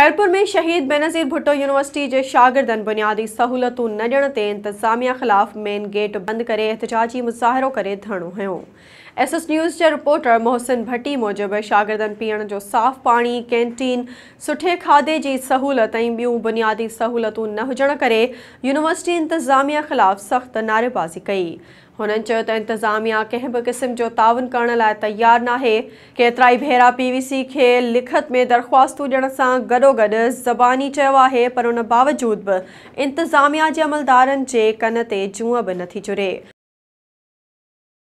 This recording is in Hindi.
खैरपुर में शहीद बेनज़ीर भुट्टो यूनिवर्सिटी के शागिर्दनि बुनियादी सहूलियतूं न ॾियण ते इंतिज़ामिया ख़िलाफ़ मेन गेट बंद कर एहतजाजी मुज़ाहिरो कर धरणो हुयो एस एस न्यूज़ के रिपोर्टर मोहसिन भट्टी मूजिबि शागिर्दनि पीअण जो साफ़ पानी कैंटीन सुठे खाधे जी सहूलियत बुनियादी सहूलियतूं न हुजण कर यूनिवर्सिटी इंतजामिया ख़िलाफ़ सख़्त नारेबाज़ी कई हुननि चयो त इंतिज़ामिया कंहिं बि क़िस्म जो ताउन करण लाइ तयारु न आहे ई भेरा पी वी सी खे लिखत में दरख़्वास्तूं ॾियण सां गॾोगॾु ज़बानी चयो आहे पर उन बावजूद बि इंतिज़ामिया जे अमलदारनि जे कन ते जूअ बि नथी चुरे